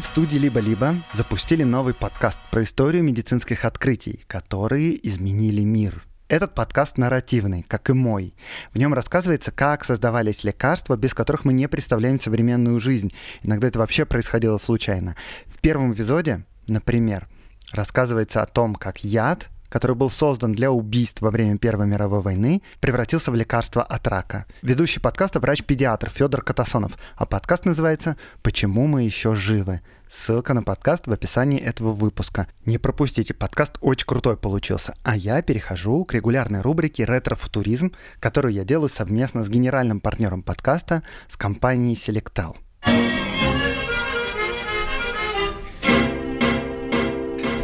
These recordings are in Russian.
в студии «Либо-либо» запустили новый подкаст про историю медицинских открытий, которые изменили мир. Этот подкаст нарративный, как и мой. В нем рассказывается, как создавались лекарства, без которых мы не представляем современную жизнь. Иногда это вообще происходило случайно. В первом эпизоде, например, рассказывается о том, как яд который был создан для убийств во время Первой мировой войны, превратился в лекарство от рака. Ведущий подкаста врач-педиатр Федор Катасонов, а подкаст называется «Почему мы еще живы?». Ссылка на подкаст в описании этого выпуска. Не пропустите, подкаст очень крутой получился. А я перехожу к регулярной рубрике «Ретрофутуризм», которую я делаю совместно с генеральным партнером подкаста, с компанией «Селектал».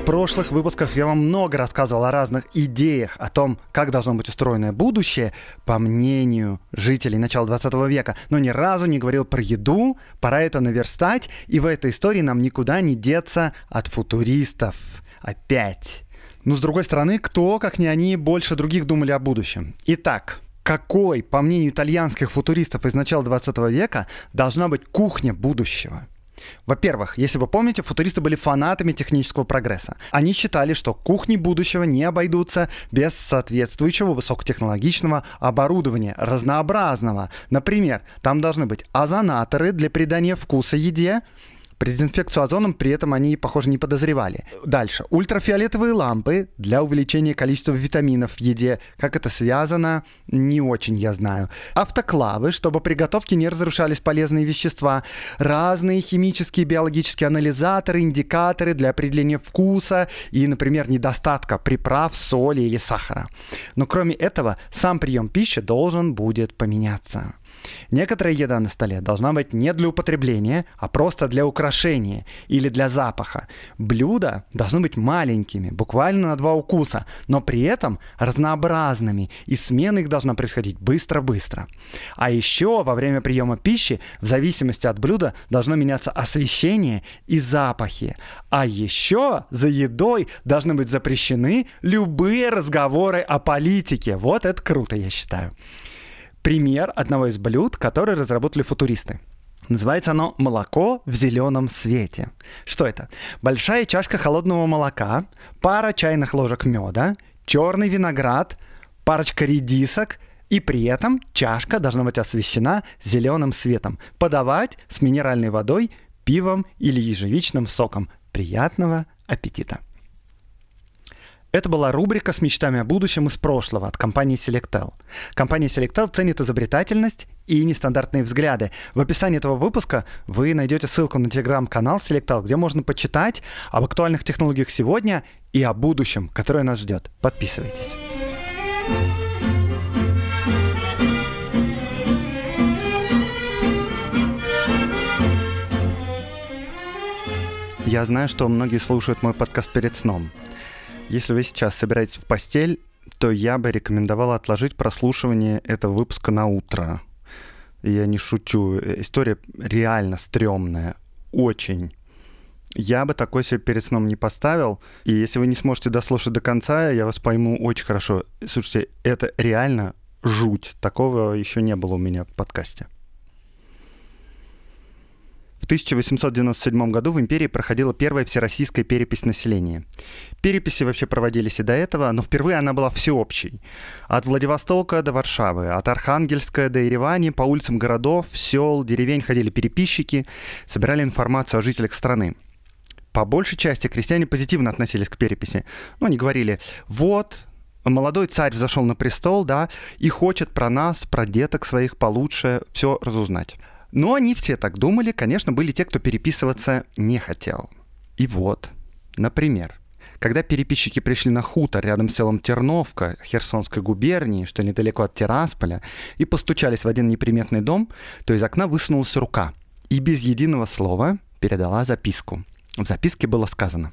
прошлых выпусках я вам много рассказывал о разных идеях, о том, как должно быть устроено будущее, по мнению жителей начала 20 века, но ни разу не говорил про еду, пора это наверстать, и в этой истории нам никуда не деться от футуристов. Опять. Но с другой стороны, кто, как не они, больше других думали о будущем? Итак, какой, по мнению итальянских футуристов из начала 20 века, должна быть кухня будущего? Во-первых, если вы помните, футуристы были фанатами технического прогресса. Они считали, что кухни будущего не обойдутся без соответствующего высокотехнологичного оборудования, разнообразного. Например, там должны быть озонаторы для придания вкуса еде, про дезинфекцию озоном при этом они, похоже, не подозревали. Дальше. Ультрафиолетовые лампы для увеличения количества витаминов в еде. Как это связано, не очень я знаю. Автоклавы, чтобы приготовки не разрушались полезные вещества. Разные химические и биологические анализаторы, индикаторы для определения вкуса и, например, недостатка приправ, соли или сахара. Но кроме этого, сам прием пищи должен будет поменяться. Некоторая еда на столе должна быть не для употребления, а просто для украшения или для запаха. Блюда должны быть маленькими, буквально на два укуса, но при этом разнообразными, и смена их должна происходить быстро-быстро. А еще во время приема пищи, в зависимости от блюда, должно меняться освещение и запахи. А еще за едой должны быть запрещены любые разговоры о политике. Вот это круто, я считаю пример одного из блюд, который разработали футуристы. Называется оно «Молоко в зеленом свете». Что это? Большая чашка холодного молока, пара чайных ложек меда, черный виноград, парочка редисок и при этом чашка должна быть освещена зеленым светом. Подавать с минеральной водой, пивом или ежевичным соком. Приятного аппетита! Это была рубрика с мечтами о будущем из прошлого от компании Selectel. Компания Selectel ценит изобретательность и нестандартные взгляды. В описании этого выпуска вы найдете ссылку на телеграм-канал Selectel, где можно почитать об актуальных технологиях сегодня и о будущем, которое нас ждет. Подписывайтесь. Я знаю, что многие слушают мой подкаст перед сном – если вы сейчас собираетесь в постель, то я бы рекомендовал отложить прослушивание этого выпуска на утро. Я не шучу. Э, история реально стрёмная. Очень. Я бы такой себе перед сном не поставил. И если вы не сможете дослушать до конца, я вас пойму очень хорошо. Слушайте, это реально жуть. Такого еще не было у меня в подкасте. В 1897 году в империи проходила первая всероссийская перепись населения. Переписи вообще проводились и до этого, но впервые она была всеобщей. От Владивостока до Варшавы, от Архангельска до Еревани по улицам городов, сел, деревень ходили переписчики, собирали информацию о жителях страны по большей части крестьяне позитивно относились к переписи. Ну, они говорили, вот, молодой царь взошел на престол, да, и хочет про нас, про деток своих получше все разузнать. Но они все так думали, конечно, были те, кто переписываться не хотел. И вот, например, когда переписчики пришли на хутор рядом с селом Терновка Херсонской губернии, что недалеко от Тирасполя, и постучались в один неприметный дом, то из окна высунулась рука и без единого слова передала записку. В записке было сказано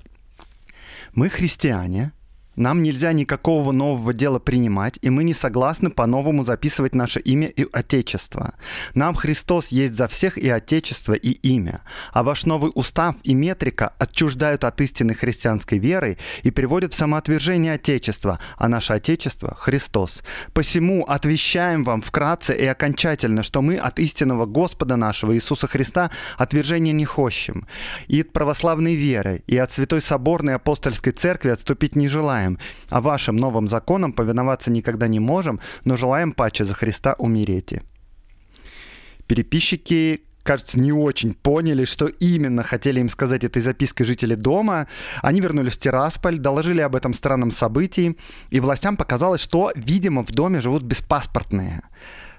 «Мы, христиане, нам нельзя никакого нового дела принимать, и мы не согласны по-новому записывать наше имя и Отечество. Нам Христос есть за всех и Отечество, и имя. А ваш новый устав и метрика отчуждают от истинной христианской веры и приводят в самоотвержение Отечества, а наше Отечество — Христос. Посему отвещаем вам вкратце и окончательно, что мы от истинного Господа нашего Иисуса Христа отвержения не хочем, и от православной веры, и от Святой Соборной Апостольской Церкви отступить не желаем, знаем. А вашим новым законам повиноваться никогда не можем, но желаем паче за Христа умерете». Переписчики, кажется, не очень поняли, что именно хотели им сказать этой запиской жители дома. Они вернулись в Тирасполь, доложили об этом странном событии, и властям показалось, что, видимо, в доме живут беспаспортные.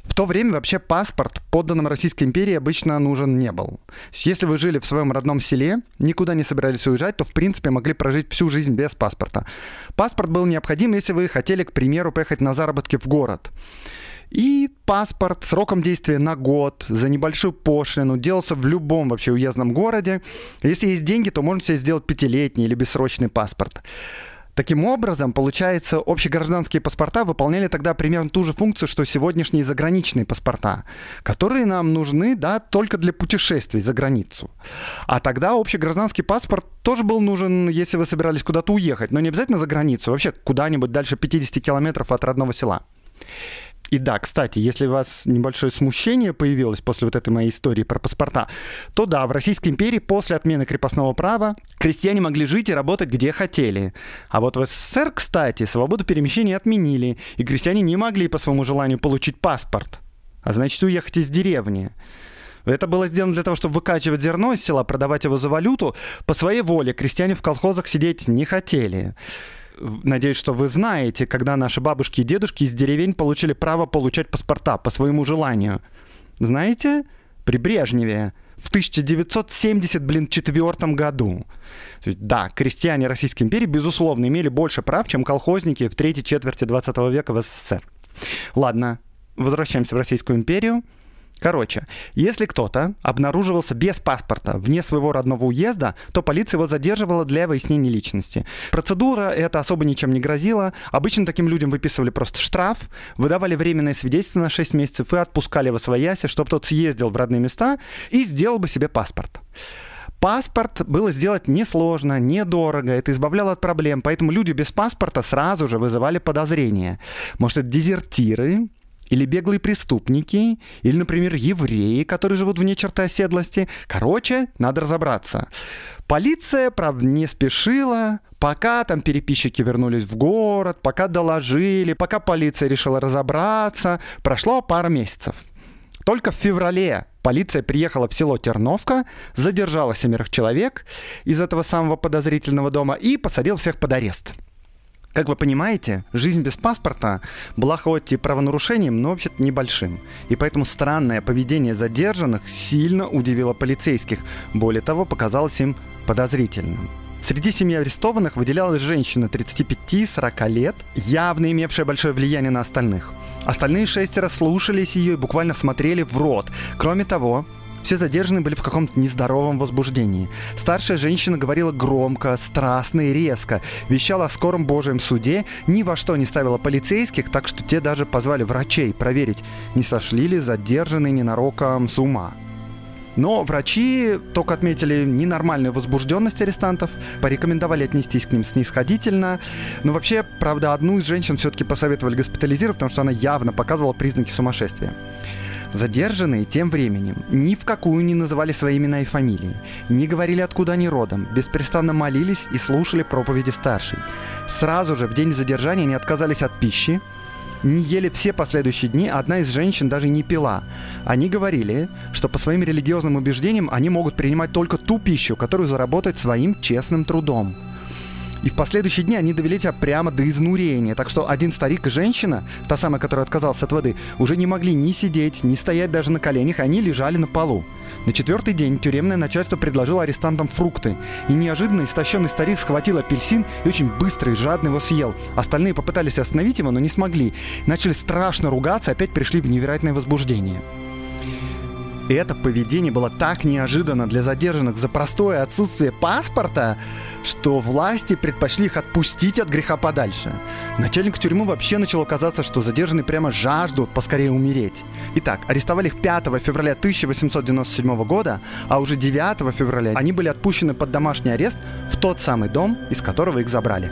В то время вообще паспорт подданным Российской империи обычно нужен не был. Если вы жили в своем родном селе, никуда не собирались уезжать, то в принципе могли прожить всю жизнь без паспорта. Паспорт был необходим, если вы хотели, к примеру, поехать на заработки в город. И паспорт сроком действия на год за небольшую пошлину делался в любом вообще уездном городе. Если есть деньги, то можно себе сделать пятилетний или бессрочный паспорт. Таким образом, получается, общегражданские паспорта выполняли тогда примерно ту же функцию, что сегодняшние заграничные паспорта, которые нам нужны да, только для путешествий за границу. А тогда общегражданский паспорт тоже был нужен, если вы собирались куда-то уехать, но не обязательно за границу, вообще куда-нибудь дальше 50 километров от родного села. И да, кстати, если у вас небольшое смущение появилось после вот этой моей истории про паспорта, то да, в Российской империи после отмены крепостного права крестьяне могли жить и работать где хотели. А вот в СССР, кстати, свободу перемещения отменили, и крестьяне не могли по своему желанию получить паспорт, а значит уехать из деревни. Это было сделано для того, чтобы выкачивать зерно из села, продавать его за валюту. По своей воле крестьяне в колхозах сидеть не хотели надеюсь, что вы знаете, когда наши бабушки и дедушки из деревень получили право получать паспорта по своему желанию. Знаете? При Брежневе в 1974 году. То есть, да, крестьяне Российской империи, безусловно, имели больше прав, чем колхозники в третьей четверти 20 века в СССР. Ладно, возвращаемся в Российскую империю. Короче, если кто-то обнаруживался без паспорта вне своего родного уезда, то полиция его задерживала для выяснения личности. Процедура это особо ничем не грозила. Обычно таким людям выписывали просто штраф, выдавали временное свидетельство на 6 месяцев и отпускали в освоясе, чтобы тот съездил в родные места и сделал бы себе паспорт. Паспорт было сделать несложно, недорого, это избавляло от проблем, поэтому люди без паспорта сразу же вызывали подозрения. Может, это дезертиры, или беглые преступники, или, например, евреи, которые живут вне черты оседлости. Короче, надо разобраться. Полиция, правда, не спешила, пока там переписчики вернулись в город, пока доложили, пока полиция решила разобраться, прошло пару месяцев. Только в феврале полиция приехала в село Терновка, задержала семерых человек из этого самого подозрительного дома и посадила всех под арест. Как вы понимаете, жизнь без паспорта была хоть и правонарушением, но вообще-то небольшим. И поэтому странное поведение задержанных сильно удивило полицейских. Более того, показалось им подозрительным. Среди семьи арестованных выделялась женщина 35-40 лет, явно имевшая большое влияние на остальных. Остальные шестеро слушались ее и буквально смотрели в рот. Кроме того, все задержанные были в каком-то нездоровом возбуждении. Старшая женщина говорила громко, страстно и резко, вещала о скором божьем суде, ни во что не ставила полицейских, так что те даже позвали врачей проверить, не сошли ли задержанные ненароком с ума. Но врачи только отметили ненормальную возбужденность арестантов, порекомендовали отнестись к ним снисходительно. Но вообще, правда, одну из женщин все-таки посоветовали госпитализировать, потому что она явно показывала признаки сумасшествия. Задержанные тем временем ни в какую не называли свои имена и фамилии, не говорили откуда они родом, беспрестанно молились и слушали проповеди старшей. Сразу же в день задержания они отказались от пищи, не ели все последующие дни, а одна из женщин даже не пила. Они говорили, что по своим религиозным убеждениям они могут принимать только ту пищу, которую заработать своим честным трудом. И в последующие дни они довели тебя прямо до изнурения. Так что один старик и женщина, та самая, которая отказалась от воды, уже не могли ни сидеть, ни стоять даже на коленях, они лежали на полу. На четвертый день тюремное начальство предложило арестантам фрукты. И неожиданно истощенный старик схватил апельсин и очень быстро и жадно его съел. Остальные попытались остановить его, но не смогли. Начали страшно ругаться, опять пришли в невероятное возбуждение. И это поведение было так неожиданно для задержанных за простое отсутствие паспорта, что власти предпочли их отпустить от греха подальше. Начальник тюрьмы вообще начал казаться, что задержанные прямо жаждут поскорее умереть. Итак, арестовали их 5 февраля 1897 года, а уже 9 февраля они были отпущены под домашний арест в тот самый дом, из которого их забрали.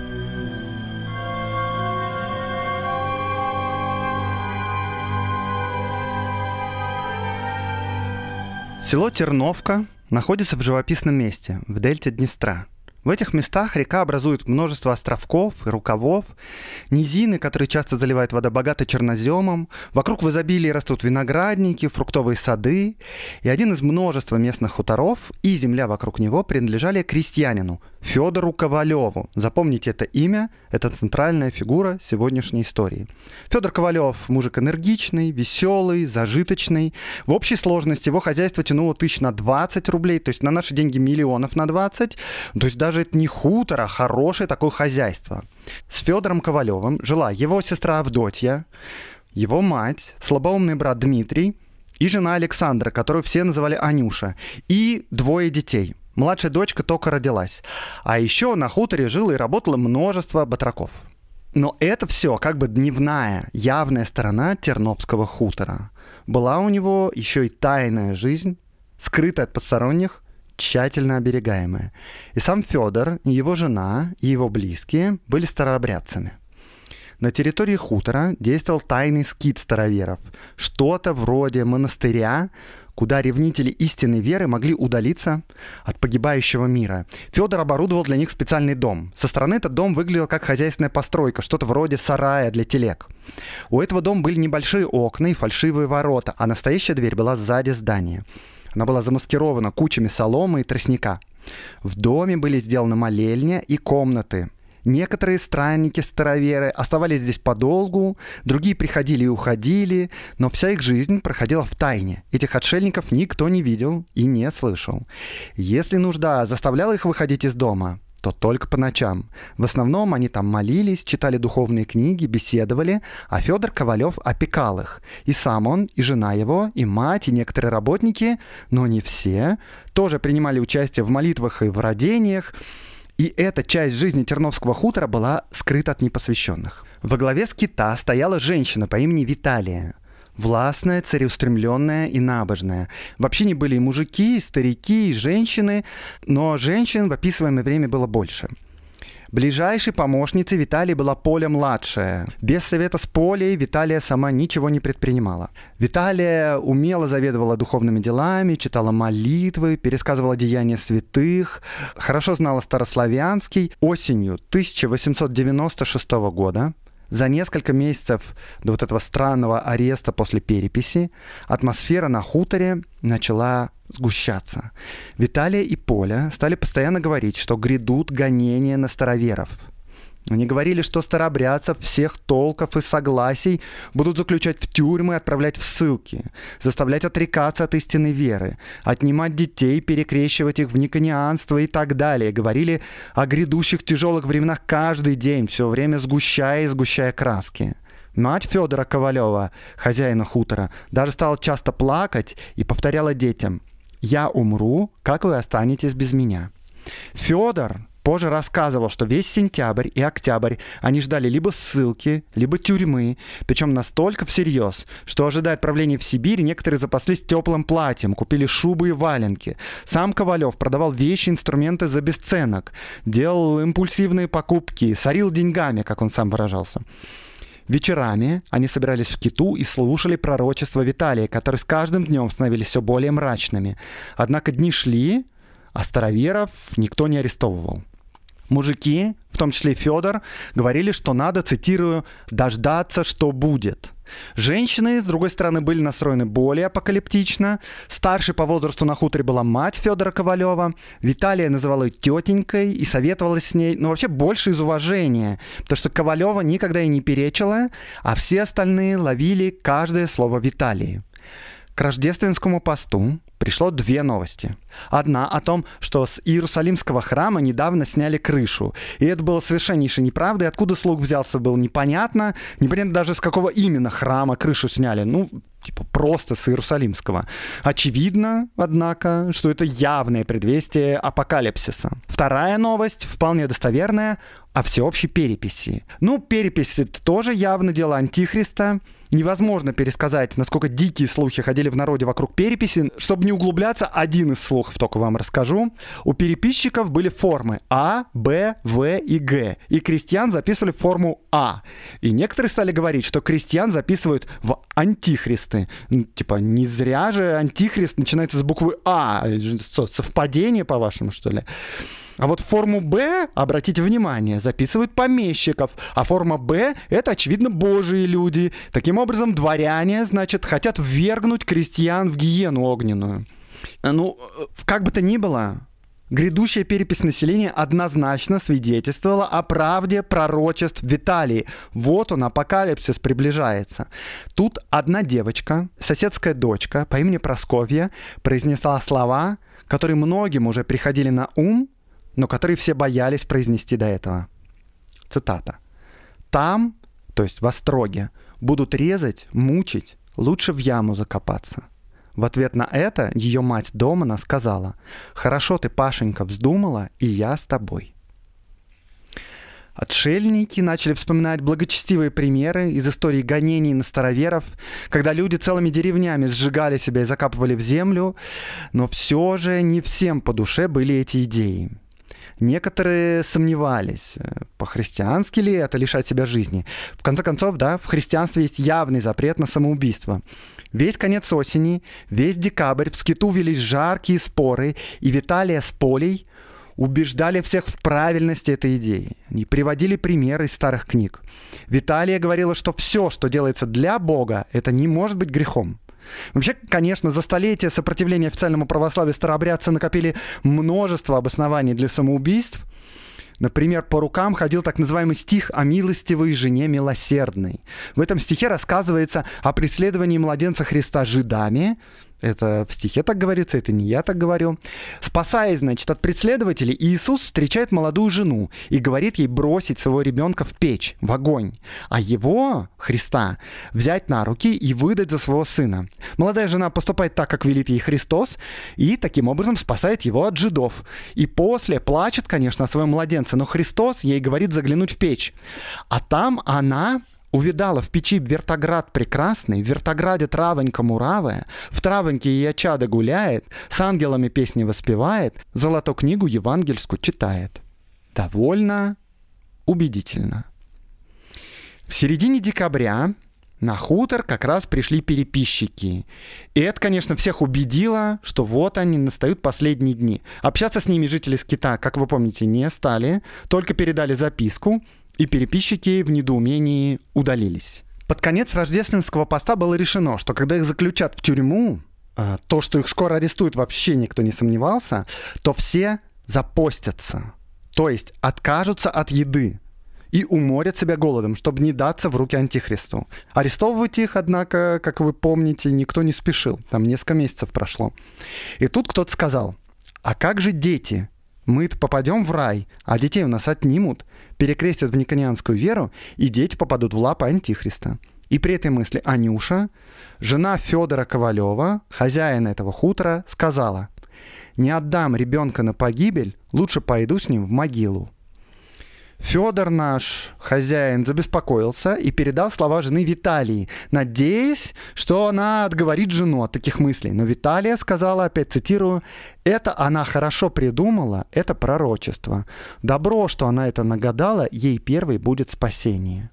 Село Терновка находится в живописном месте, в дельте Днестра. В этих местах река образует множество островков и рукавов, низины, которые часто заливает вода богата черноземом, вокруг в изобилии растут виноградники, фруктовые сады, и один из множества местных хуторов и земля вокруг него принадлежали крестьянину, Федору Ковалеву. Запомните это имя, это центральная фигура сегодняшней истории. Федор Ковалев – мужик энергичный, веселый, зажиточный. В общей сложности его хозяйство тянуло тысяч на 20 рублей, то есть на наши деньги миллионов на 20. То есть даже это не хутор, а хорошее такое хозяйство. С Федором Ковалевым жила его сестра Авдотья, его мать, слабоумный брат Дмитрий и жена Александра, которую все называли Анюша, и двое детей – Младшая дочка только родилась. А еще на хуторе жило и работало множество батраков. Но это все как бы дневная, явная сторона Терновского хутора. Была у него еще и тайная жизнь, скрытая от посторонних, тщательно оберегаемая. И сам Федор, и его жена, и его близкие были старообрядцами. На территории хутора действовал тайный скит староверов, что-то вроде монастыря, куда ревнители истинной веры могли удалиться от погибающего мира. Федор оборудовал для них специальный дом. Со стороны этот дом выглядел как хозяйственная постройка, что-то вроде сарая для телег. У этого дома были небольшие окна и фальшивые ворота, а настоящая дверь была сзади здания. Она была замаскирована кучами соломы и тростника. В доме были сделаны молельня и комнаты, Некоторые странники-староверы оставались здесь подолгу, другие приходили и уходили, но вся их жизнь проходила в тайне. Этих отшельников никто не видел и не слышал. Если нужда заставляла их выходить из дома, то только по ночам. В основном они там молились, читали духовные книги, беседовали, а Федор Ковалев опекал их. И сам он, и жена его, и мать, и некоторые работники, но не все, тоже принимали участие в молитвах и в родениях. И эта часть жизни Терновского хутора была скрыта от непосвященных. Во главе скита стояла женщина по имени Виталия. Властная, целеустремленная и набожная. Вообще не были и мужики, и старики, и женщины, но женщин в описываемое время было больше – Ближайшей помощницей Виталии была Поля-младшая. Без совета с Полей Виталия сама ничего не предпринимала. Виталия умело заведовала духовными делами, читала молитвы, пересказывала деяния святых, хорошо знала старославянский. Осенью 1896 года за несколько месяцев до вот этого странного ареста после переписи атмосфера на хуторе начала сгущаться. Виталия и Поля стали постоянно говорить, что грядут гонения на староверов – они говорили, что старобрядцев всех толков и согласий будут заключать в тюрьмы и отправлять в ссылки, заставлять отрекаться от истинной веры, отнимать детей, перекрещивать их в никонианство и так далее. Говорили о грядущих тяжелых временах каждый день, все время сгущая и сгущая краски. Мать Федора Ковалева, хозяина хутора, даже стала часто плакать и повторяла детям «Я умру, как вы останетесь без меня». Федор, позже рассказывал, что весь сентябрь и октябрь они ждали либо ссылки, либо тюрьмы, причем настолько всерьез, что, ожидая отправления в Сибирь, некоторые запаслись теплым платьем, купили шубы и валенки. Сам Ковалев продавал вещи, инструменты за бесценок, делал импульсивные покупки, сорил деньгами, как он сам выражался. Вечерами они собирались в Киту и слушали пророчества Виталия, которые с каждым днем становились все более мрачными. Однако дни шли, а староверов никто не арестовывал мужики, в том числе Федор, говорили, что надо, цитирую, «дождаться, что будет». Женщины, с другой стороны, были настроены более апокалиптично. Старшей по возрасту на хуторе была мать Федора Ковалева. Виталия называла ее тетенькой и советовалась с ней, ну, вообще больше из уважения, потому что Ковалева никогда и не перечила, а все остальные ловили каждое слово Виталии. К рождественскому посту пришло две новости. Одна о том, что с Иерусалимского храма недавно сняли крышу. И это было совершеннейшей неправдой. Откуда слуг взялся, было непонятно. Непонятно даже, с какого именно храма крышу сняли. Ну, типа просто с Иерусалимского. Очевидно, однако, что это явное предвестие апокалипсиса. Вторая новость, вполне достоверная, о всеобщей переписи. Ну, перепись — это тоже явно дело Антихриста невозможно пересказать, насколько дикие слухи ходили в народе вокруг переписи. Чтобы не углубляться, один из слухов только вам расскажу. У переписчиков были формы А, Б, В и Г. И крестьян записывали форму А. И некоторые стали говорить, что крестьян записывают в антихристы. Ну, типа, не зря же антихрист начинается с буквы А. Э, совпадение, по-вашему, что ли? А вот форму «Б», обратите внимание, записывают помещиков, а форма «Б» — это, очевидно, божьи люди. Таким образом, дворяне, значит, хотят ввергнуть крестьян в гиену огненную. Ну, э, как бы то ни было, Грядущая перепись населения однозначно свидетельствовала о правде пророчеств Виталии. Вот он, апокалипсис приближается. Тут одна девочка, соседская дочка по имени Просковья, произнесла слова, которые многим уже приходили на ум, но которые все боялись произнести до этого. Цитата. «Там, то есть в Остроге, будут резать, мучить, лучше в яму закопаться». В ответ на это ее мать Домана сказала «Хорошо ты, Пашенька, вздумала, и я с тобой». Отшельники начали вспоминать благочестивые примеры из истории гонений на староверов, когда люди целыми деревнями сжигали себя и закапывали в землю, но все же не всем по душе были эти идеи. Некоторые сомневались, э, по-христиански ли это лишать себя жизни. В конце концов, да, в христианстве есть явный запрет на самоубийство. Весь конец осени, весь декабрь в скиту велись жаркие споры, и Виталия с Полей убеждали всех в правильности этой идеи. И приводили примеры из старых книг. Виталия говорила, что все, что делается для Бога, это не может быть грехом. Вообще, конечно, за столетия сопротивления официальному православию старообрядцы накопили множество обоснований для самоубийств. Например, по рукам ходил так называемый стих о милостивой жене милосердной. В этом стихе рассказывается о преследовании младенца Христа жидами, это в стихе так говорится, это не я так говорю. Спасаясь, значит, от преследователей, Иисус встречает молодую жену и говорит ей бросить своего ребенка в печь, в огонь, а его, Христа, взять на руки и выдать за своего сына. Молодая жена поступает так, как велит ей Христос, и таким образом спасает его от жидов. И после плачет, конечно, о своем младенце, но Христос ей говорит заглянуть в печь. А там она увидала в печи вертоград прекрасный, в вертограде травонька муравая, в травоньке ее чада гуляет, с ангелами песни воспевает, золотую книгу евангельскую читает. Довольно убедительно. В середине декабря на хутор как раз пришли переписчики. И это, конечно, всех убедило, что вот они, настают последние дни. Общаться с ними жители скита, как вы помните, не стали, только передали записку, и переписчики в недоумении удалились. Под конец рождественского поста было решено, что когда их заключат в тюрьму, а, то, что их скоро арестуют, вообще никто не сомневался, то все запостятся. То есть откажутся от еды, и уморят себя голодом, чтобы не даться в руки Антихристу. Арестовывать их, однако, как вы помните, никто не спешил. Там несколько месяцев прошло. И тут кто-то сказал, а как же дети? мы попадем в рай, а детей у нас отнимут, перекрестят в никонианскую веру, и дети попадут в лапы Антихриста. И при этой мысли Анюша, жена Федора Ковалева, хозяина этого хутора, сказала, «Не отдам ребенка на погибель, лучше пойду с ним в могилу». Федор наш хозяин забеспокоился и передал слова жены Виталии, надеясь, что она отговорит жену от таких мыслей. Но Виталия сказала, опять цитирую, «Это она хорошо придумала, это пророчество. Добро, что она это нагадала, ей первой будет спасение».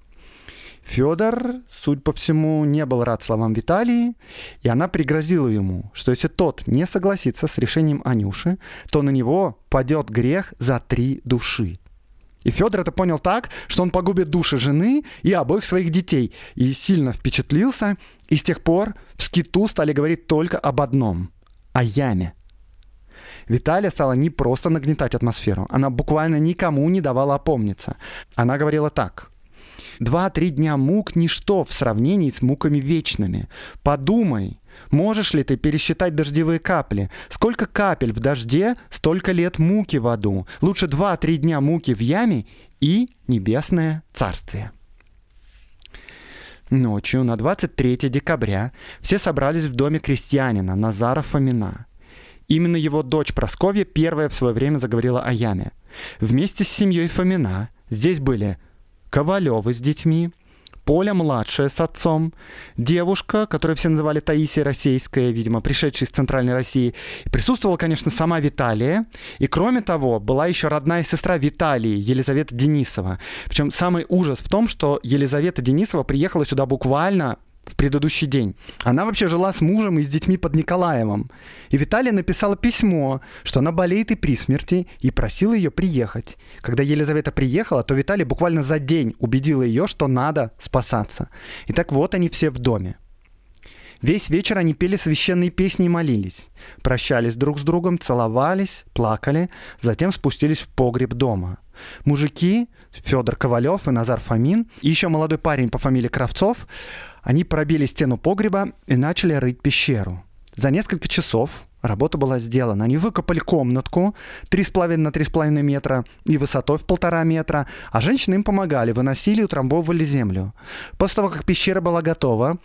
Федор, судя по всему, не был рад словам Виталии, и она пригрозила ему, что если тот не согласится с решением Анюши, то на него падет грех за три души. И Федор это понял так, что он погубит души жены и обоих своих детей. И сильно впечатлился, и с тех пор в скиту стали говорить только об одном — о яме. Виталия стала не просто нагнетать атмосферу, она буквально никому не давала опомниться. Она говорила так. «Два-три дня мук — ничто в сравнении с муками вечными. Подумай, Можешь ли ты пересчитать дождевые капли? Сколько капель в дожде, столько лет муки в аду. Лучше 2-3 дня муки в яме и небесное царствие. Ночью на 23 декабря все собрались в доме крестьянина Назара Фомина. Именно его дочь Просковья первая в свое время заговорила о яме. Вместе с семьей Фомина здесь были Ковалевы с детьми, Поля младшая с отцом, девушка, которую все называли Таисия Российская, видимо, пришедшая из Центральной России. Присутствовала, конечно, сама Виталия. И кроме того, была еще родная сестра Виталии, Елизавета Денисова. Причем самый ужас в том, что Елизавета Денисова приехала сюда буквально в предыдущий день. Она вообще жила с мужем и с детьми под Николаевым. И Виталия написала письмо, что она болеет и при смерти, и просила ее приехать. Когда Елизавета приехала, то Виталий буквально за день убедил ее, что надо спасаться. И так вот они все в доме. Весь вечер они пели священные песни и молились. Прощались друг с другом, целовались, плакали, затем спустились в погреб дома. Мужики, Федор Ковалев и Назар Фомин, и еще молодой парень по фамилии Кравцов, они пробили стену погреба и начали рыть пещеру. За несколько часов работа была сделана. Они выкопали комнатку 3,5 на 3,5 метра и высотой в полтора метра, а женщины им помогали, выносили и утрамбовывали землю. После того, как пещера была готова,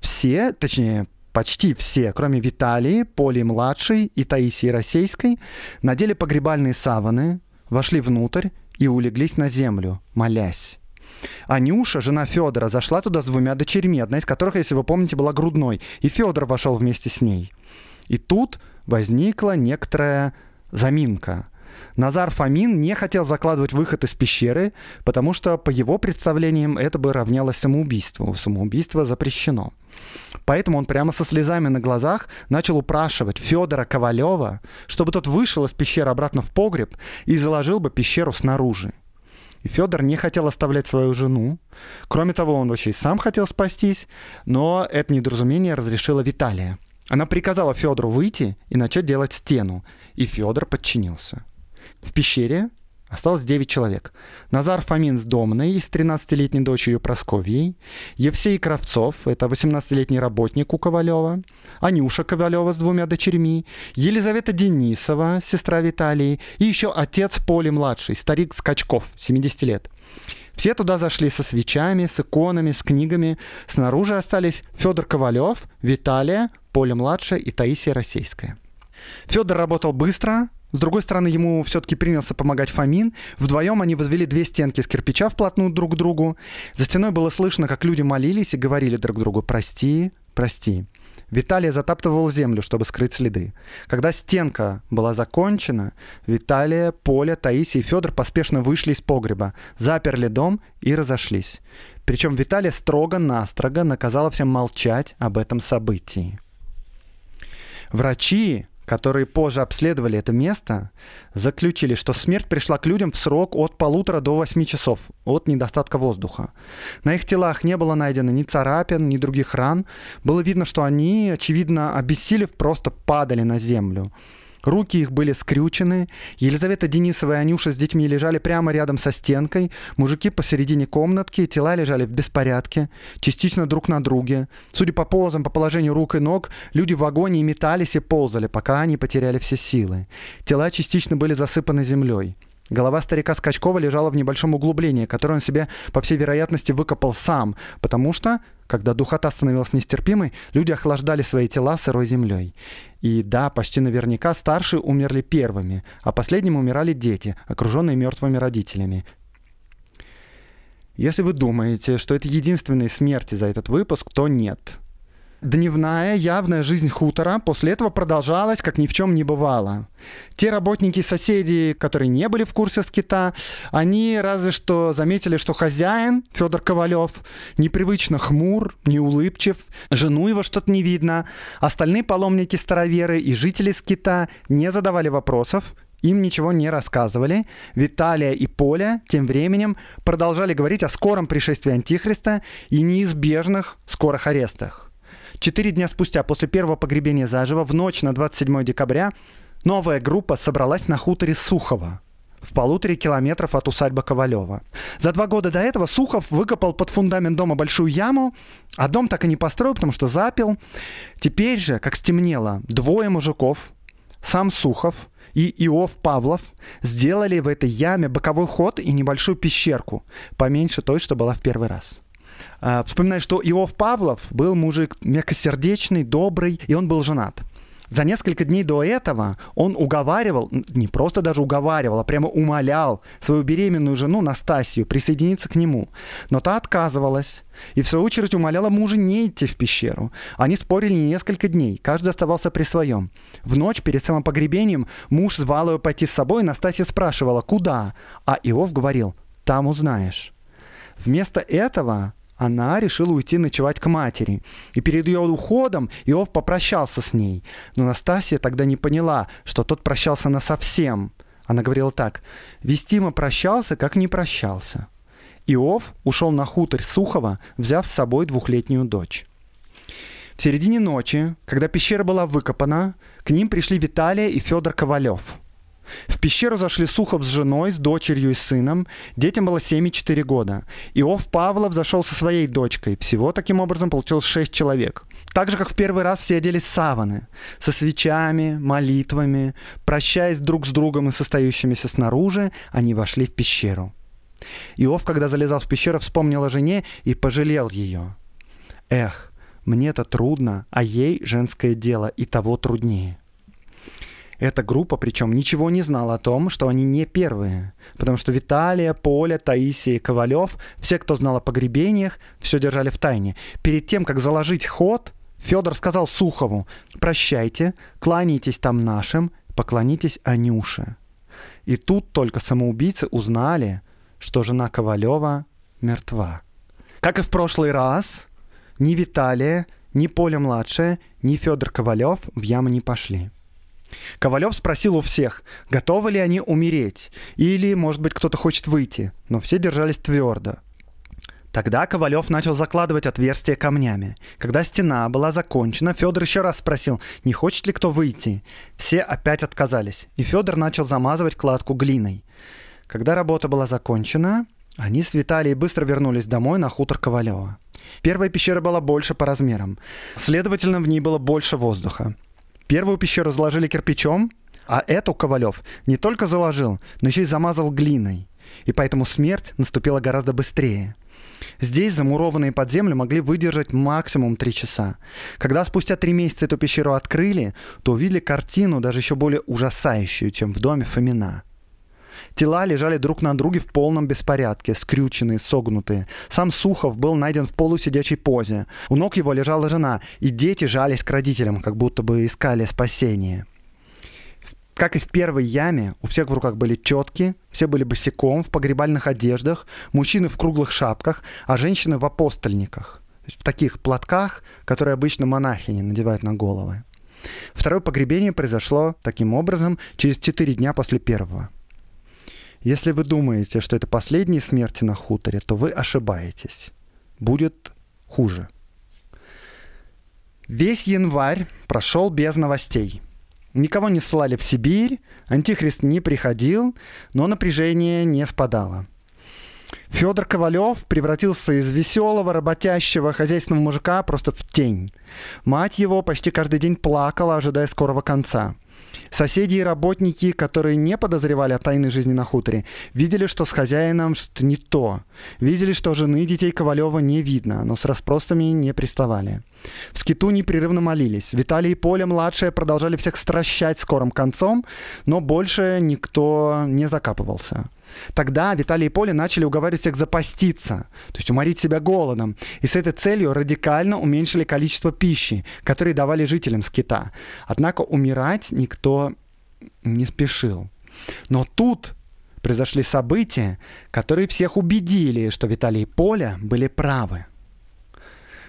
все, точнее, почти все, кроме Виталии, Поли-младшей и Таисии Росейской, надели погребальные саваны, вошли внутрь и улеглись на землю, молясь. Анюша, жена Федора, зашла туда с двумя дочерьми, одна из которых, если вы помните, была грудной, и Федор вошел вместе с ней. И тут возникла некоторая заминка. Назар Фомин не хотел закладывать выход из пещеры, потому что, по его представлениям, это бы равнялось самоубийству. Самоубийство запрещено. Поэтому он прямо со слезами на глазах начал упрашивать Федора Ковалева, чтобы тот вышел из пещеры обратно в погреб и заложил бы пещеру снаружи. И Федор не хотел оставлять свою жену. Кроме того, он вообще и сам хотел спастись, но это недоразумение разрешила Виталия. Она приказала Федору выйти и начать делать стену, и Федор подчинился. В пещере Осталось 9 человек. Назар Фомин с Домной, с 13-летней дочерью Просковьей. Евсей Кравцов, это 18-летний работник у Ковалева. Анюша Ковалева с двумя дочерьми. Елизавета Денисова, сестра Виталии. И еще отец Поли-младший, старик Скачков, 70 лет. Все туда зашли со свечами, с иконами, с книгами. Снаружи остались Федор Ковалев, Виталия, Поле младшая и Таисия Российская. Федор работал быстро, с другой стороны, ему все-таки принялся помогать Фомин. Вдвоем они возвели две стенки из кирпича вплотную друг к другу. За стеной было слышно, как люди молились и говорили друг другу «Прости, прости». Виталий затаптывал землю, чтобы скрыть следы. Когда стенка была закончена, Виталия, Поля, Таисия и Федор поспешно вышли из погреба, заперли дом и разошлись. Причем Виталия строго-настрого наказала всем молчать об этом событии. Врачи которые позже обследовали это место, заключили, что смерть пришла к людям в срок от полутора до восьми часов от недостатка воздуха. На их телах не было найдено ни царапин, ни других ран. Было видно, что они, очевидно, обессилев, просто падали на землю. Руки их были скрючены. Елизавета Денисова и Анюша с детьми лежали прямо рядом со стенкой. Мужики посередине комнатки, тела лежали в беспорядке, частично друг на друге. Судя по позам, по положению рук и ног, люди в вагоне метались и ползали, пока они потеряли все силы. Тела частично были засыпаны землей. Голова старика Скачкова лежала в небольшом углублении, которое он себе, по всей вероятности, выкопал сам, потому что, когда духота становилась нестерпимой, люди охлаждали свои тела сырой землей. И да, почти наверняка старшие умерли первыми, а последним умирали дети, окруженные мертвыми родителями. Если вы думаете, что это единственные смерти за этот выпуск, то нет. Дневная явная жизнь хутора после этого продолжалась, как ни в чем не бывало. Те работники и соседи, которые не были в курсе скита, они разве что заметили, что хозяин, Федор Ковалев, непривычно хмур, неулыбчив, жену его что-то не видно. Остальные паломники-староверы и жители скита не задавали вопросов, им ничего не рассказывали. Виталия и Поля тем временем продолжали говорить о скором пришествии Антихриста и неизбежных скорых арестах. Четыре дня спустя, после первого погребения заживо, в ночь на 27 декабря, новая группа собралась на хуторе Сухова в полутора километров от усадьбы Ковалева. За два года до этого Сухов выкопал под фундамент дома большую яму, а дом так и не построил, потому что запил. Теперь же, как стемнело, двое мужиков, сам Сухов и Иов Павлов, сделали в этой яме боковой ход и небольшую пещерку, поменьше той, что была в первый раз. А, вспоминаю, что Иов Павлов был мужик мягкосердечный, добрый, и он был женат. За несколько дней до этого он уговаривал, не просто даже уговаривал, а прямо умолял свою беременную жену Настасью присоединиться к нему. Но та отказывалась и в свою очередь умоляла мужа не идти в пещеру. Они спорили несколько дней, каждый оставался при своем. В ночь перед самым погребением муж звал ее пойти с собой, и Настасья спрашивала, куда? А Иов говорил, там узнаешь. Вместо этого она решила уйти ночевать к матери. И перед ее уходом Иов попрощался с ней. Но Настасья тогда не поняла, что тот прощался на совсем. Она говорила так. «Вестима прощался, как не прощался». Иов ушел на хутор Сухова, взяв с собой двухлетнюю дочь. В середине ночи, когда пещера была выкопана, к ним пришли Виталия и Федор Ковалев – в пещеру зашли Сухов с женой, с дочерью и сыном. Детям было 7 и 4 года. Иов Павлов зашел со своей дочкой. Всего таким образом получилось 6 человек. Так же, как в первый раз все оделись саваны, со свечами, молитвами, прощаясь друг с другом и состоящимися снаружи, они вошли в пещеру. Иов, когда залезал в пещеру, вспомнил о жене и пожалел ее. Эх, мне это трудно, а ей женское дело и того труднее. Эта группа, причем, ничего не знала о том, что они не первые. Потому что Виталия, Поля, Таисия и Ковалев, все, кто знал о погребениях, все держали в тайне. Перед тем, как заложить ход, Федор сказал Сухову «Прощайте, кланяйтесь там нашим, поклонитесь Анюше». И тут только самоубийцы узнали, что жена Ковалева мертва. Как и в прошлый раз, ни Виталия, ни Поля-младшая, ни Федор Ковалев в яму не пошли. Ковалев спросил у всех, готовы ли они умереть, или, может быть, кто-то хочет выйти, но все держались твердо. Тогда Ковалев начал закладывать отверстие камнями. Когда стена была закончена, Федор еще раз спросил, не хочет ли кто выйти. Все опять отказались, и Федор начал замазывать кладку глиной. Когда работа была закончена, они с Виталией быстро вернулись домой на хутор Ковалева. Первая пещера была больше по размерам. Следовательно, в ней было больше воздуха. Первую пещеру заложили кирпичом, а эту Ковалев не только заложил, но еще и замазал глиной. И поэтому смерть наступила гораздо быстрее. Здесь замурованные под землю могли выдержать максимум три часа. Когда спустя три месяца эту пещеру открыли, то увидели картину даже еще более ужасающую, чем в доме Фомина – Тела лежали друг на друге в полном беспорядке, скрюченные, согнутые. Сам Сухов был найден в полусидячей позе. У ног его лежала жена, и дети жались к родителям, как будто бы искали спасение. Как и в первой яме, у всех в руках были четки, все были босиком, в погребальных одеждах, мужчины в круглых шапках, а женщины в апостольниках. То есть в таких платках, которые обычно монахини надевают на головы. Второе погребение произошло таким образом через четыре дня после первого. Если вы думаете, что это последние смерти на хуторе, то вы ошибаетесь. Будет хуже. Весь январь прошел без новостей. Никого не ссылали в Сибирь, антихрист не приходил, но напряжение не спадало. Федор Ковалев превратился из веселого, работящего, хозяйственного мужика просто в тень. Мать его почти каждый день плакала, ожидая скорого конца. Соседи и работники, которые не подозревали о тайной жизни на хуторе, видели, что с хозяином что-то не то. Видели, что жены детей Ковалева не видно, но с расспросами не приставали. В скиту непрерывно молились. Виталий и Поля младшие продолжали всех стращать скорым концом, но больше никто не закапывался. Тогда Виталий и Поле начали уговаривать всех запаститься, то есть уморить себя голодом. И с этой целью радикально уменьшили количество пищи, которые давали жителям скита. Однако умирать никто не спешил. Но тут произошли события, которые всех убедили, что Виталий и Поля были правы.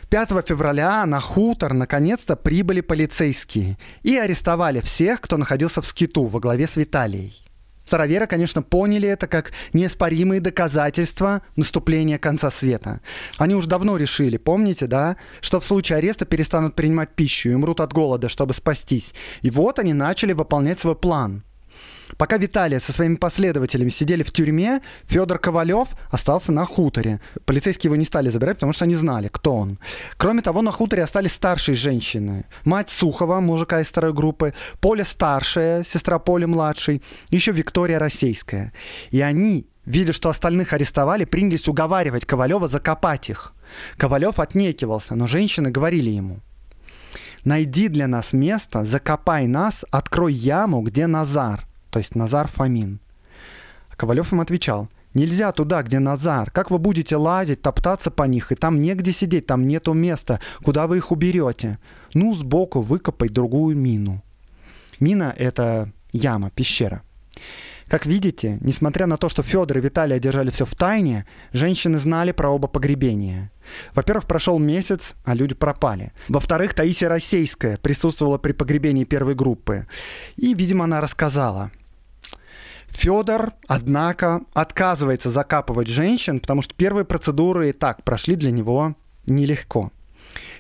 5 февраля на хутор наконец-то прибыли полицейские и арестовали всех, кто находился в скиту во главе с Виталией. Староверы, конечно, поняли это как неоспоримые доказательства наступления конца света. Они уже давно решили, помните, да, что в случае ареста перестанут принимать пищу и умрут от голода, чтобы спастись. И вот они начали выполнять свой план – Пока Виталия со своими последователями сидели в тюрьме, Федор Ковалев остался на хуторе. Полицейские его не стали забирать, потому что они знали, кто он. Кроме того, на хуторе остались старшие женщины. Мать Сухова, мужика из второй группы, Поля старшая, сестра Поля младшей, еще Виктория Российская. И они, видя, что остальных арестовали, принялись уговаривать Ковалева закопать их. Ковалев отнекивался, но женщины говорили ему. «Найди для нас место, закопай нас, открой яму, где Назар» то есть Назар Фомин. Ковалев им отвечал, Нельзя туда, где Назар. Как вы будете лазить, топтаться по них, и там негде сидеть, там нету места. Куда вы их уберете? Ну, сбоку выкопай другую мину. Мина — это яма, пещера. Как видите, несмотря на то, что Федор и Виталий одержали все в тайне, женщины знали про оба погребения. Во-первых, прошел месяц, а люди пропали. Во-вторых, Таисия Российская присутствовала при погребении первой группы. И, видимо, она рассказала — Федор, однако, отказывается закапывать женщин, потому что первые процедуры и так прошли для него нелегко.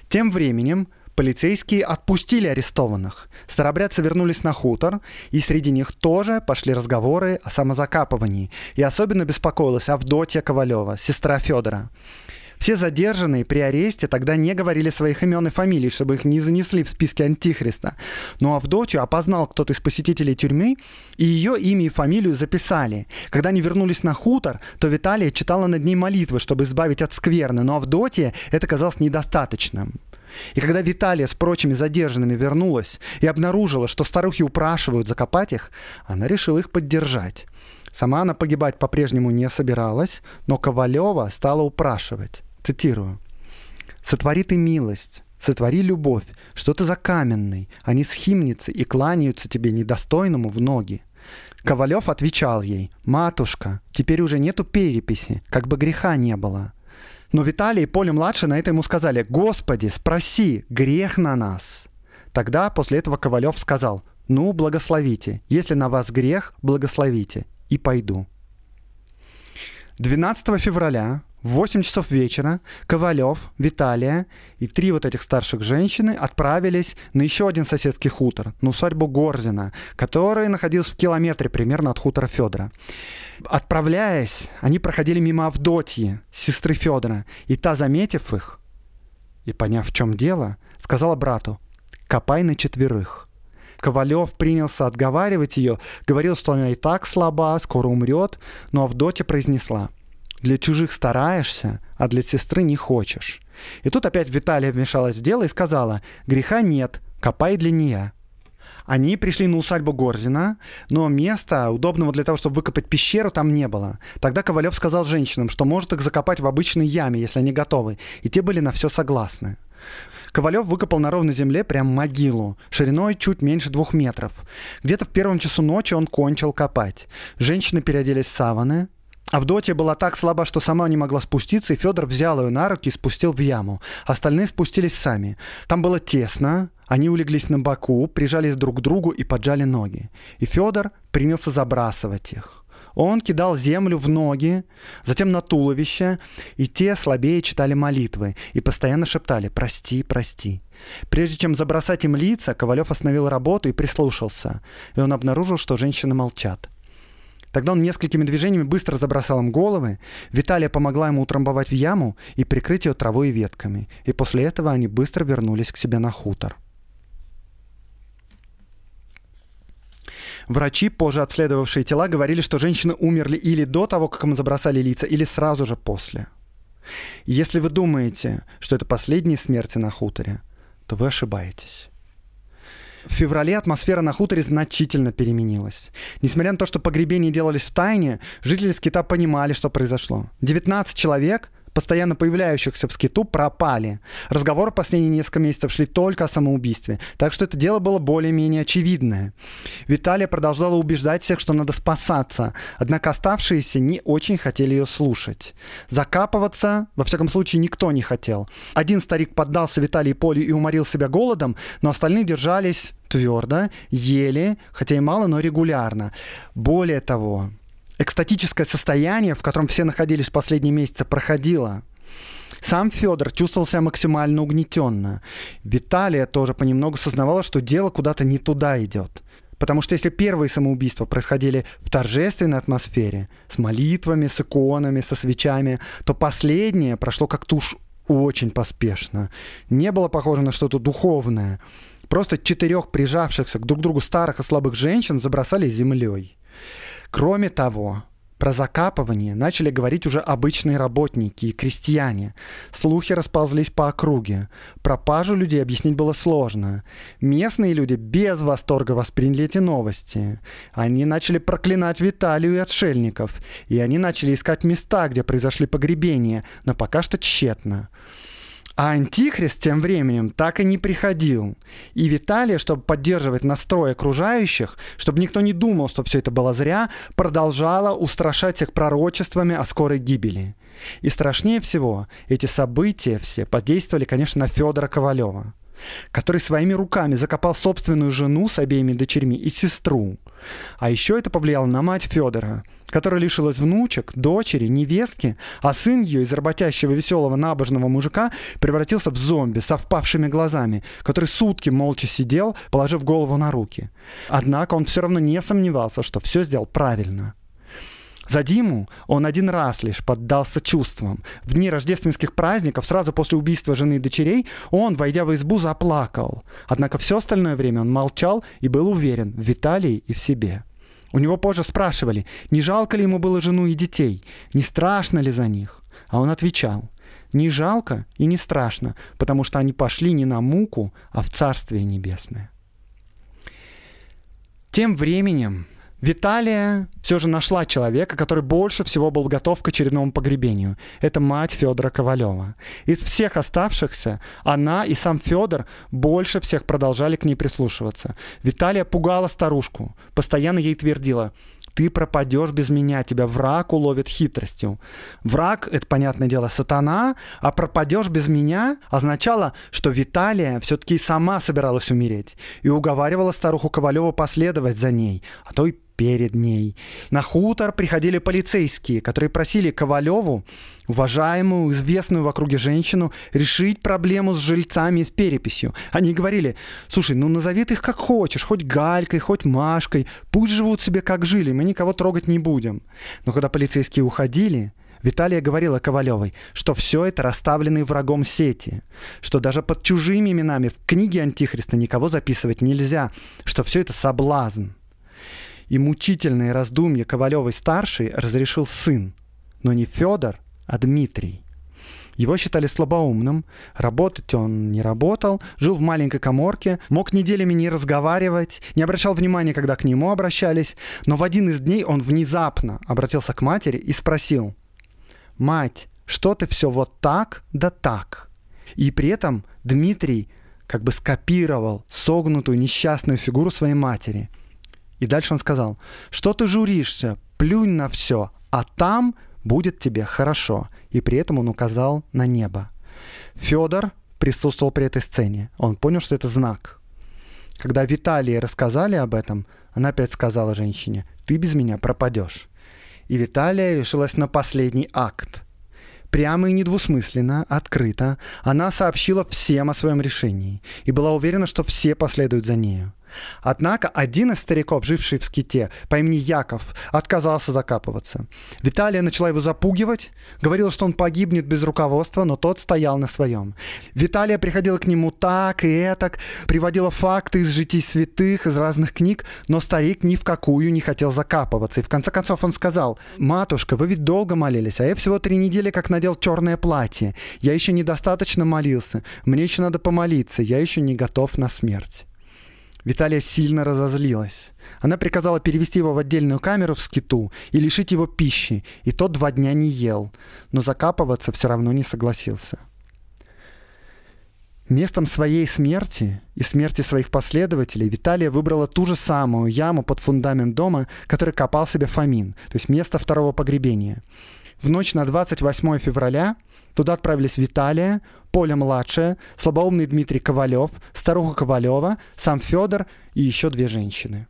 Тем временем полицейские отпустили арестованных. Старобрядцы вернулись на хутор, и среди них тоже пошли разговоры о самозакапывании. И особенно беспокоилась Авдотья Ковалева, сестра Федора. Все задержанные при аресте тогда не говорили своих имен и фамилий, чтобы их не занесли в списки Антихриста. Но ну Авдотью опознал кто-то из посетителей тюрьмы, и ее имя и фамилию записали. Когда они вернулись на хутор, то Виталия читала над ней молитвы, чтобы избавить от скверны, но Авдотье это казалось недостаточным. И когда Виталия с прочими задержанными вернулась и обнаружила, что старухи упрашивают закопать их, она решила их поддержать. Сама она погибать по-прежнему не собиралась, но Ковалева стала упрашивать. Цитирую. «Сотвори ты милость, сотвори любовь, что ты за каменный, они схимницы и кланяются тебе недостойному в ноги». Ковалев отвечал ей, «Матушка, теперь уже нету переписи, как бы греха не было». Но Виталий и Поля-младший на это ему сказали, «Господи, спроси, грех на нас». Тогда после этого Ковалев сказал, «Ну, благословите, если на вас грех, благословите, и пойду». 12 февраля в 8 часов вечера Ковалев, Виталия и три вот этих старших женщины отправились на еще один соседский хутор, на усадьбу Горзина, который находился в километре примерно от хутора Федора. Отправляясь, они проходили мимо Авдотьи, сестры Федора, и та, заметив их и поняв, в чем дело, сказала брату «Копай на четверых». Ковалев принялся отговаривать ее, говорил, что она и так слаба, скоро умрет, но Авдотья произнесла – для чужих стараешься, а для сестры не хочешь. И тут опять Виталия вмешалась в дело и сказала, греха нет, копай для нее. Они пришли на усадьбу Горзина, но места, удобного для того, чтобы выкопать пещеру, там не было. Тогда Ковалев сказал женщинам, что может их закопать в обычной яме, если они готовы, и те были на все согласны. Ковалев выкопал на ровной земле прям могилу, шириной чуть меньше двух метров. Где-то в первом часу ночи он кончил копать. Женщины переоделись в саваны, Авдотья была так слаба, что сама не могла спуститься, и Федор взял ее на руки и спустил в яму. Остальные спустились сами. Там было тесно, они улеглись на боку, прижались друг к другу и поджали ноги. И Федор принялся забрасывать их. Он кидал землю в ноги, затем на туловище, и те слабее читали молитвы и постоянно шептали «Прости, прости». Прежде чем забросать им лица, Ковалев остановил работу и прислушался, и он обнаружил, что женщины молчат. Тогда он несколькими движениями быстро забросал им головы, Виталия помогла ему утрамбовать в яму и прикрыть ее травой и ветками, и после этого они быстро вернулись к себе на хутор. Врачи, позже обследовавшие тела, говорили, что женщины умерли или до того, как им забросали лица, или сразу же после. Если вы думаете, что это последние смерти на хуторе, то вы ошибаетесь. В феврале атмосфера на хуторе значительно переменилась. Несмотря на то, что погребения делались в тайне, жители скита понимали, что произошло. 19 человек, постоянно появляющихся в скиту, пропали. Разговоры последние несколько месяцев шли только о самоубийстве. Так что это дело было более-менее очевидное. Виталия продолжала убеждать всех, что надо спасаться. Однако оставшиеся не очень хотели ее слушать. Закапываться, во всяком случае, никто не хотел. Один старик поддался Виталии Полю и уморил себя голодом, но остальные держались твердо, ели, хотя и мало, но регулярно. Более того, экстатическое состояние, в котором все находились в последние месяцы, проходило. Сам Федор чувствовал себя максимально угнетенно. Виталия тоже понемногу сознавала, что дело куда-то не туда идет. Потому что если первые самоубийства происходили в торжественной атмосфере, с молитвами, с иконами, со свечами, то последнее прошло как тушь очень поспешно. Не было похоже на что-то духовное. Просто четырех прижавшихся друг к другу старых и слабых женщин забросали землей. Кроме того, про закапывание начали говорить уже обычные работники и крестьяне. Слухи расползлись по округе. Пропажу людей объяснить было сложно. Местные люди без восторга восприняли эти новости. Они начали проклинать Виталию и отшельников. И они начали искать места, где произошли погребения, но пока что тщетно. А Антихрист тем временем так и не приходил. И Виталий, чтобы поддерживать настрой окружающих, чтобы никто не думал, что все это было зря, продолжала устрашать их пророчествами о скорой гибели. И страшнее всего, эти события все подействовали, конечно, на Федора Ковалева который своими руками закопал собственную жену с обеими дочерьми и сестру. А еще это повлияло на мать Федора, которая лишилась внучек, дочери, невестки, а сын ее из работящего веселого набожного мужика превратился в зомби со впавшими глазами, который сутки молча сидел, положив голову на руки. Однако он все равно не сомневался, что все сделал правильно. За Диму он один раз лишь поддался чувствам. В дни рождественских праздников, сразу после убийства жены и дочерей, он, войдя в избу, заплакал. Однако все остальное время он молчал и был уверен в Виталии и в себе. У него позже спрашивали, не жалко ли ему было жену и детей, не страшно ли за них. А он отвечал, не жалко и не страшно, потому что они пошли не на муку, а в Царствие Небесное. Тем временем Виталия все же нашла человека, который больше всего был готов к очередному погребению. Это мать Федора Ковалева. Из всех оставшихся она и сам Федор больше всех продолжали к ней прислушиваться. Виталия пугала старушку, постоянно ей твердила, ты пропадешь без меня, тебя враг уловит хитростью. Враг — это, понятное дело, сатана, а пропадешь без меня означало, что Виталия все-таки сама собиралась умереть и уговаривала старуху Ковалева последовать за ней, а то и перед ней. На хутор приходили полицейские, которые просили Ковалеву, уважаемую, известную в округе женщину, решить проблему с жильцами и с переписью. Они говорили, слушай, ну назови ты их как хочешь, хоть Галькой, хоть Машкой, пусть живут себе как жили, мы никого трогать не будем. Но когда полицейские уходили, Виталия говорила Ковалевой, что все это расставленные врагом сети, что даже под чужими именами в книге Антихриста никого записывать нельзя, что все это соблазн и мучительные раздумья Ковалевой-старшей разрешил сын, но не Федор, а Дмитрий. Его считали слабоумным, работать он не работал, жил в маленькой коморке, мог неделями не разговаривать, не обращал внимания, когда к нему обращались, но в один из дней он внезапно обратился к матери и спросил, «Мать, что ты все вот так да так?» И при этом Дмитрий как бы скопировал согнутую несчастную фигуру своей матери – и дальше он сказал, что ты журишься, плюнь на все, а там будет тебе хорошо. И при этом он указал на небо. Федор присутствовал при этой сцене. Он понял, что это знак. Когда Виталии рассказали об этом, она опять сказала женщине, ты без меня пропадешь. И Виталия решилась на последний акт. Прямо и недвусмысленно, открыто, она сообщила всем о своем решении и была уверена, что все последуют за нею. Однако один из стариков, живший в ските, по имени Яков, отказался закапываться. Виталия начала его запугивать, говорила, что он погибнет без руководства, но тот стоял на своем. Виталия приходила к нему так и этак, приводила факты из житий святых, из разных книг, но старик ни в какую не хотел закапываться. И в конце концов он сказал, «Матушка, вы ведь долго молились, а я всего три недели как надел черное платье. Я еще недостаточно молился, мне еще надо помолиться, я еще не готов на смерть». Виталия сильно разозлилась. Она приказала перевести его в отдельную камеру в скиту и лишить его пищи, и тот два дня не ел, но закапываться все равно не согласился. Местом своей смерти и смерти своих последователей Виталия выбрала ту же самую яму под фундамент дома, который копал себе Фомин, то есть место второго погребения. В ночь на 28 февраля туда отправились Виталия, Поля-младшая, слабоумный Дмитрий Ковалев, старуха Ковалева, сам Федор и еще две женщины.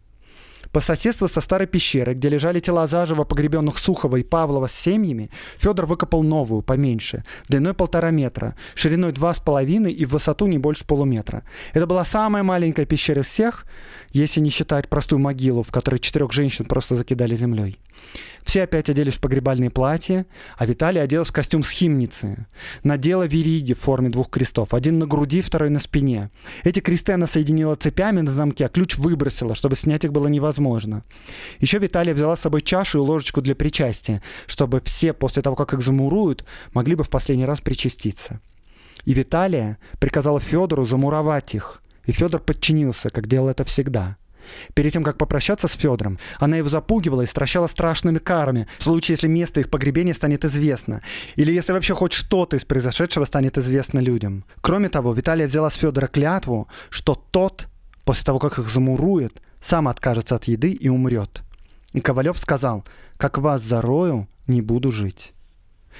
По соседству со старой пещерой, где лежали тела заживо погребенных Сухова и Павлова с семьями, Федор выкопал новую, поменьше, длиной полтора метра, шириной два с половиной и в высоту не больше полуметра. Это была самая маленькая пещера из всех, если не считать простую могилу, в которой четырех женщин просто закидали землей. Все опять оделись в погребальные платья, а Виталий оделся в костюм схимницы. Надела вериги в форме двух крестов, один на груди, второй на спине. Эти кресты она соединила цепями на замке, а ключ выбросила, чтобы снять их было невозможно. Еще Виталия взяла с собой чашу и ложечку для причастия, чтобы все после того, как их замуруют, могли бы в последний раз причаститься. И Виталия приказала Федору замуровать их. И Федор подчинился, как делал это всегда – Перед тем, как попрощаться с Федором, она его запугивала и стращала страшными карами, в случае, если место их погребения станет известно, или если вообще хоть что-то из произошедшего станет известно людям. Кроме того, Виталия взяла с Федора клятву, что тот, после того, как их замурует, сам откажется от еды и умрет. И Ковалев сказал, как вас зарою, не буду жить.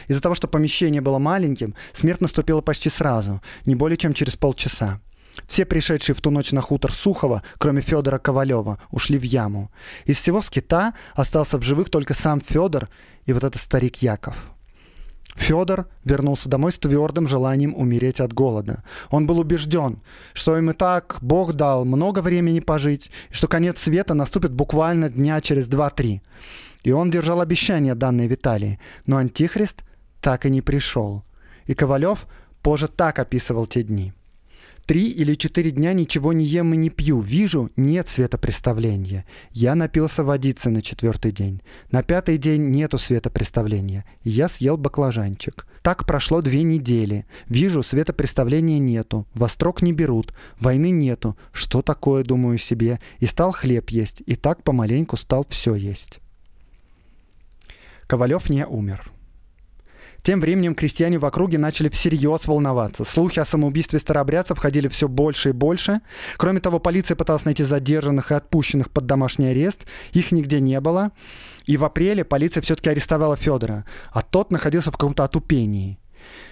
Из-за того, что помещение было маленьким, смерть наступила почти сразу, не более чем через полчаса. Все пришедшие в ту ночь на хутор Сухова, кроме Федора Ковалева, ушли в яму. Из всего скита остался в живых только сам Федор и вот этот старик Яков. Федор вернулся домой с твердым желанием умереть от голода. Он был убежден, что им и так Бог дал много времени пожить, и что конец света наступит буквально дня через два-три. И он держал обещание, данной Виталии, но Антихрист так и не пришел. И Ковалев позже так описывал те дни – Три или четыре дня ничего не ем и не пью. Вижу, нет светопреставления. Я напился водицы на четвертый день. На пятый день нету светопреставления. И я съел баклажанчик. Так прошло две недели. Вижу, светопреставления нету. Вострок не берут. Войны нету. Что такое, думаю себе. И стал хлеб есть. И так помаленьку стал все есть. Ковалев не умер. Тем временем крестьяне в округе начали всерьез волноваться. Слухи о самоубийстве старообрядцев ходили все больше и больше. Кроме того, полиция пыталась найти задержанных и отпущенных под домашний арест. Их нигде не было. И в апреле полиция все-таки арестовала Федора, а тот находился в каком-то отупении.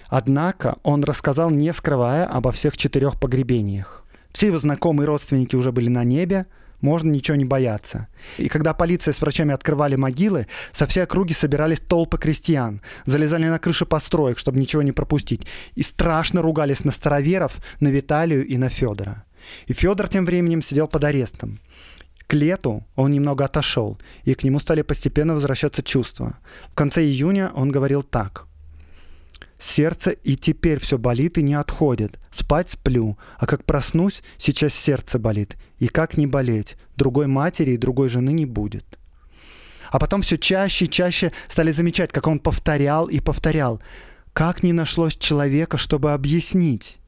Однако он рассказал, не скрывая, обо всех четырех погребениях. Все его знакомые и родственники уже были на небе, можно ничего не бояться. И когда полиция с врачами открывали могилы, со всей округи собирались толпы крестьян, залезали на крыши построек, чтобы ничего не пропустить, и страшно ругались на староверов, на Виталию и на Федора. И Федор тем временем сидел под арестом. К лету он немного отошел, и к нему стали постепенно возвращаться чувства. В конце июня он говорил так – Сердце и теперь все болит и не отходит. Спать сплю, а как проснусь, сейчас сердце болит. И как не болеть? Другой матери и другой жены не будет. А потом все чаще и чаще стали замечать, как он повторял и повторял. Как не нашлось человека, чтобы объяснить?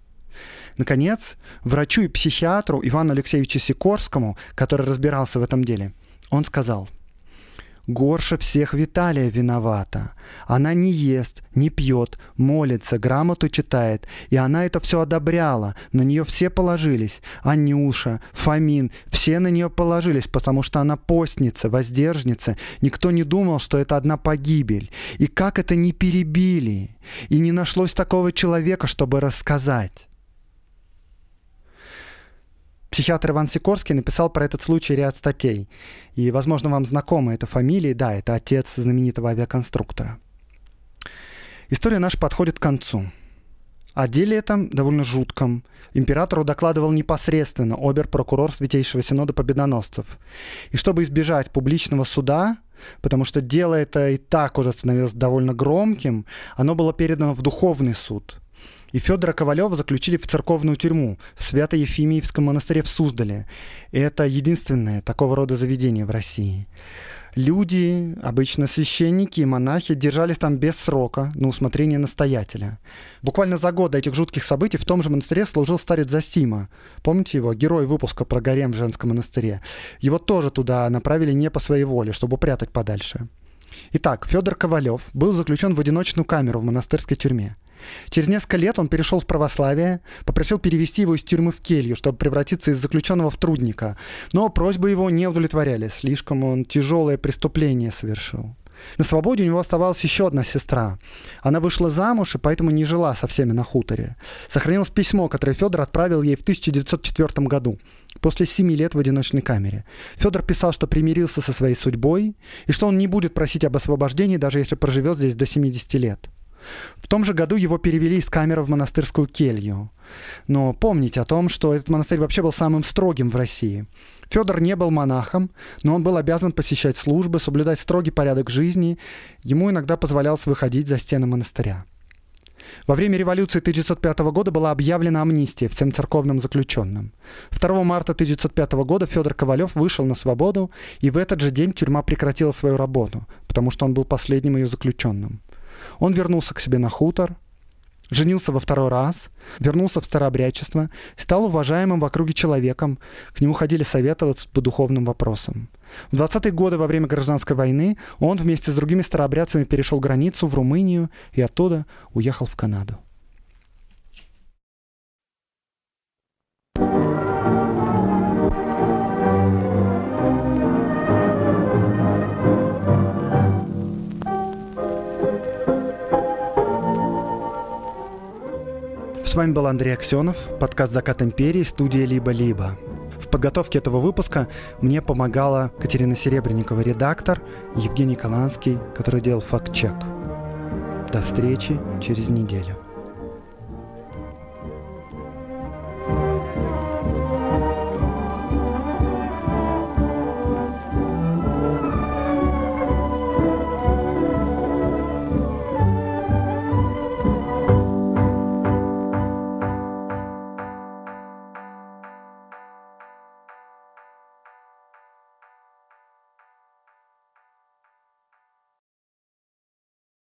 Наконец, врачу и психиатру Ивану Алексеевичу Сикорскому, который разбирался в этом деле, он сказал – Горше всех Виталия виновата. Она не ест, не пьет, молится, грамоту читает. И она это все одобряла. На нее все положились. Анюша, Фомин, все на нее положились, потому что она постница, воздержница. Никто не думал, что это одна погибель. И как это не перебили? И не нашлось такого человека, чтобы рассказать. Психиатр Иван Сикорский написал про этот случай ряд статей. И, возможно, вам знакома эта фамилия. Да, это отец знаменитого авиаконструктора. История наша подходит к концу. О деле этом довольно жутком. Императору докладывал непосредственно обер-прокурор Святейшего Синода Победоносцев. И чтобы избежать публичного суда, потому что дело это и так уже становилось довольно громким, оно было передано в Духовный суд – и Федора Ковалева заключили в церковную тюрьму в Свято-Ефимиевском монастыре в Суздале. это единственное такого рода заведение в России. Люди, обычно священники и монахи, держались там без срока на усмотрение настоятеля. Буквально за год до этих жутких событий в том же монастыре служил старец Засима. Помните его? Герой выпуска про гарем в женском монастыре. Его тоже туда направили не по своей воле, чтобы прятать подальше. Итак, Федор Ковалев был заключен в одиночную камеру в монастырской тюрьме. Через несколько лет он перешел в православие, попросил перевести его из тюрьмы в келью, чтобы превратиться из заключенного в трудника. Но просьбы его не удовлетворяли, слишком он тяжелое преступление совершил. На свободе у него оставалась еще одна сестра. Она вышла замуж и поэтому не жила со всеми на хуторе. Сохранилось письмо, которое Федор отправил ей в 1904 году, после семи лет в одиночной камере. Федор писал, что примирился со своей судьбой и что он не будет просить об освобождении, даже если проживет здесь до 70 лет. В том же году его перевели из камеры в монастырскую келью. Но помните о том, что этот монастырь вообще был самым строгим в России. Федор не был монахом, но он был обязан посещать службы, соблюдать строгий порядок жизни. Ему иногда позволялось выходить за стены монастыря. Во время революции 1905 года была объявлена амнистия всем церковным заключенным. 2 марта 1905 года Федор Ковалев вышел на свободу, и в этот же день тюрьма прекратила свою работу, потому что он был последним ее заключенным. Он вернулся к себе на хутор, женился во второй раз, вернулся в старообрядчество, стал уважаемым в округе человеком, к нему ходили советоваться по духовным вопросам. В 20-е годы во время гражданской войны он вместе с другими старообрядцами перешел границу в Румынию и оттуда уехал в Канаду. вами был Андрей Аксенов, подкаст «Закат империи», студия «Либо-либо». В подготовке этого выпуска мне помогала Катерина Серебренникова, редактор, Евгений Каланский, который делал факт-чек. До встречи через неделю.